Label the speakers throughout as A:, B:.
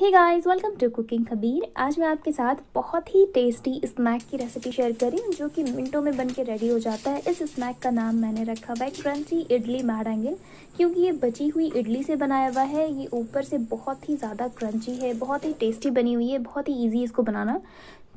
A: hey guys welcome to cooking Khabir आज मैं आपके साथ बहुत ही टेस्टी स्नैक की रेसिपी शेयर करी जो कि मिनटों में बन के रेडी हो जाता है इस स्नैक का नाम मैंने रखा हुआ है क्रंची इडली मैडांगिल क्योंकि ये बची हुई इडली से बनाया हुआ है ये ऊपर से बहुत ही ज़्यादा क्रंची है बहुत ही टेस्टी बनी हुई है बहुत ही ईजी इसको बनाना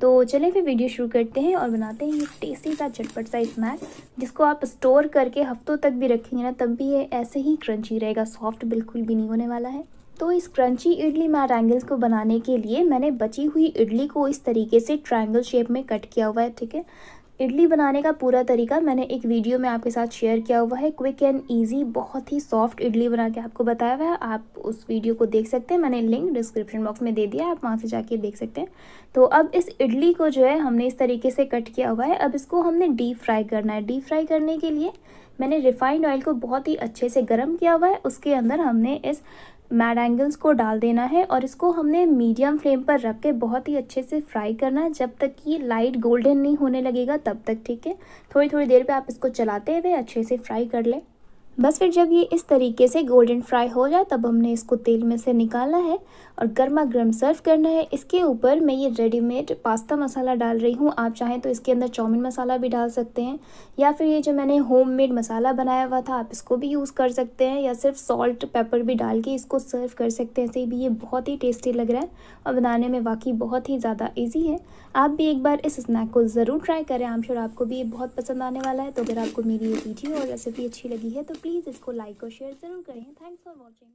A: तो चले फिर वीडियो शुरू करते हैं और बनाते हैं ये टेस्टी सा चटपट सा स्नैक जिसको आप स्टोर करके हफ्तों तक भी रखेंगे ना तब भी ये ऐसे ही क्रंची रहेगा सॉफ्ट बिल्कुल भी नहीं होने वाला है तो इस क्रंची इडली मैट एंगल्स को बनाने के लिए मैंने बची हुई इडली को इस तरीके से ट्रायंगल शेप में कट किया हुआ है ठीक है इडली बनाने का पूरा तरीका मैंने एक वीडियो में आपके साथ शेयर किया हुआ है क्विक एंड इजी बहुत ही सॉफ्ट इडली बना के आपको बताया हुआ है आप उस वीडियो को देख सकते हैं मैंने लिंक डिस्क्रिप्शन बॉक्स में दे दिया आप वहाँ से जाके देख सकते हैं तो अब इस इडली को जो है हमने इस तरीके से कट किया हुआ है अब इसको हमने डीप फ्राई करना है डीप फ्राई करने के लिए मैंने रिफाइंड ऑयल को बहुत ही अच्छे से गर्म किया हुआ है उसके अंदर हमने इस एंगल्स को डाल देना है और इसको हमने मीडियम फ्लेम पर रख के बहुत ही अच्छे से फ्राई करना है जब तक कि लाइट गोल्डन नहीं होने लगेगा तब तक ठीक है थोड़ी थोड़ी देर पे आप इसको चलाते हुए अच्छे से फ्राई कर लें बस फिर जब ये इस तरीके से गोल्डन फ्राई हो जाए तब हमने इसको तेल में से निकालना है और गर्मा गर्म सर्व करना है इसके ऊपर मैं ये रेडीमेड पास्ता मसाला डाल रही हूँ आप चाहें तो इसके अंदर चाउमिन मसाला भी डाल सकते हैं या फिर ये जो मैंने होममेड मसाला बनाया हुआ था आप इसको भी यूज़ कर सकते हैं या सिर्फ सॉल्ट पेपर भी डाल के इसको सर्व कर सकते हैं ऐसे भी ये बहुत ही टेस्टी लग रहा है और बनाने में वाकई बहुत ही ज़्यादा ईजी है आप भी एक बार इस स्नैक को ज़रूर ट्राई करें आम श्योर आपको भी ये बहुत पसंद आने वाला है तो अगर आपको मेरी ये वीडियो और रेसिपी अच्छी लगी है तो प्लीज़ इसको लाइक और शेयर ज़रूर करें थैंक्स फॉर वॉचिंग